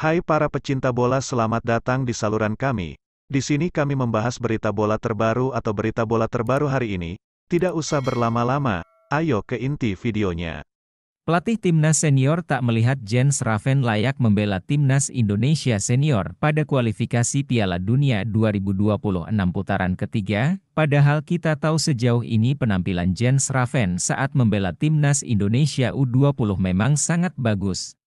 Hai para pecinta bola selamat datang di saluran kami. Di sini kami membahas berita bola terbaru atau berita bola terbaru hari ini. Tidak usah berlama-lama, ayo ke inti videonya. Pelatih timnas senior tak melihat Jens Raven layak membela timnas Indonesia senior pada kualifikasi Piala Dunia 2026 putaran ketiga, padahal kita tahu sejauh ini penampilan Jens Raven saat membela timnas Indonesia U20 memang sangat bagus.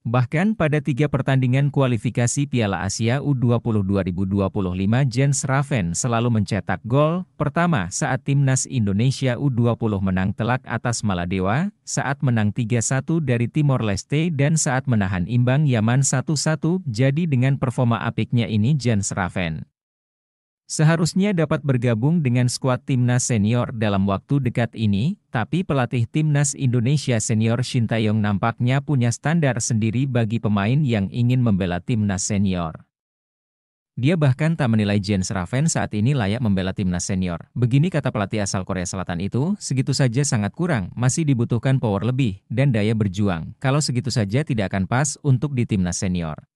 Bahkan pada tiga pertandingan kualifikasi Piala Asia U20 2025 Jens Raven selalu mencetak gol, pertama saat timnas Indonesia U20 menang telak atas Maladewa, saat menang 3-1 dari Timor Leste dan saat menahan imbang Yaman 1-1, jadi dengan performa apiknya ini Jens Raven Seharusnya dapat bergabung dengan skuad timnas senior dalam waktu dekat ini, tapi pelatih timnas Indonesia senior Shin Taeyong nampaknya punya standar sendiri bagi pemain yang ingin membela timnas senior. Dia bahkan tak menilai Jens Raven saat ini layak membela timnas senior. Begini kata pelatih asal Korea Selatan itu, segitu saja sangat kurang, masih dibutuhkan power lebih, dan daya berjuang. Kalau segitu saja tidak akan pas untuk di timnas senior.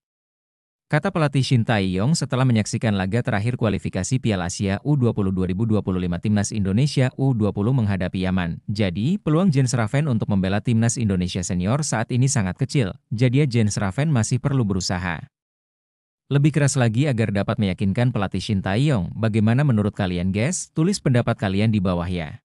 Kata pelatih Shin Tae-yong setelah menyaksikan laga terakhir kualifikasi Piala Asia U20 2025 Timnas Indonesia U20 menghadapi Yaman. Jadi, peluang Jens Raven untuk membela Timnas Indonesia senior saat ini sangat kecil, jadi ya, Jens Raven masih perlu berusaha. Lebih keras lagi agar dapat meyakinkan pelatih Shin Tae-yong. Bagaimana menurut kalian guys? Tulis pendapat kalian di bawah ya.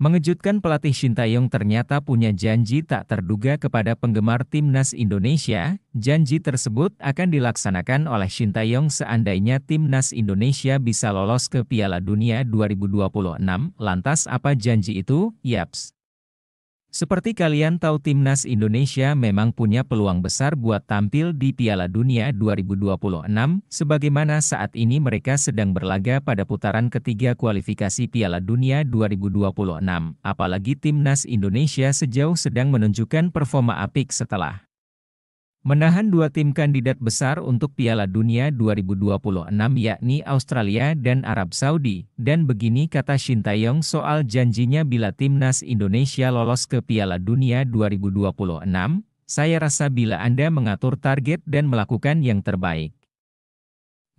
Mengejutkan pelatih Shin Taeyong ternyata punya janji tak terduga kepada penggemar timnas Indonesia. Janji tersebut akan dilaksanakan oleh Shin Taeyong seandainya timnas Indonesia bisa lolos ke Piala Dunia 2026. Lantas apa janji itu? Yaps. Seperti kalian tahu timnas Indonesia memang punya peluang besar buat tampil di Piala Dunia 2026, sebagaimana saat ini mereka sedang berlaga pada putaran ketiga kualifikasi Piala Dunia 2026, apalagi timnas Indonesia sejauh sedang menunjukkan performa apik setelah menahan dua tim kandidat besar untuk Piala Dunia 2026 yakni Australia dan Arab Saudi, dan begini kata Shin Tae-yong soal janjinya bila timnas Indonesia lolos ke Piala Dunia 2026, saya rasa bila Anda mengatur target dan melakukan yang terbaik.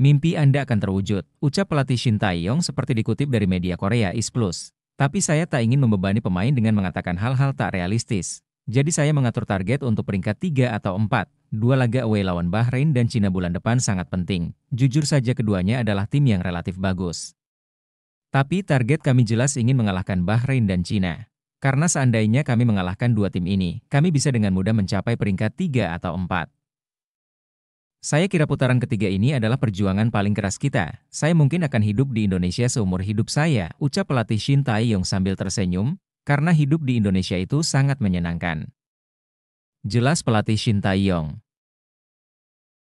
Mimpi Anda akan terwujud, ucap pelatih Shin Tae-yong seperti dikutip dari media Korea East Plus. Tapi saya tak ingin membebani pemain dengan mengatakan hal-hal tak realistis. Jadi saya mengatur target untuk peringkat 3 atau 4. Dua laga away lawan Bahrain dan Cina bulan depan sangat penting. Jujur saja keduanya adalah tim yang relatif bagus. Tapi target kami jelas ingin mengalahkan Bahrain dan Cina. Karena seandainya kami mengalahkan dua tim ini, kami bisa dengan mudah mencapai peringkat 3 atau 4. Saya kira putaran ketiga ini adalah perjuangan paling keras kita. Saya mungkin akan hidup di Indonesia seumur hidup saya, ucap pelatih Shin Tae Yong sambil tersenyum, karena hidup di Indonesia itu sangat menyenangkan. Jelas pelatih Shin Tae-yong.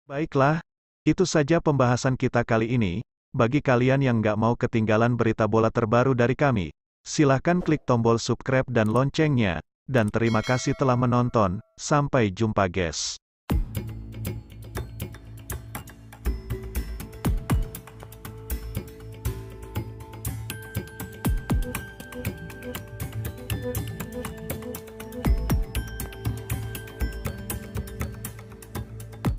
Baiklah, itu saja pembahasan kita kali ini. Bagi kalian yang nggak mau ketinggalan berita bola terbaru dari kami, silahkan klik tombol subscribe dan loncengnya. Dan terima kasih telah menonton. Sampai jumpa guys.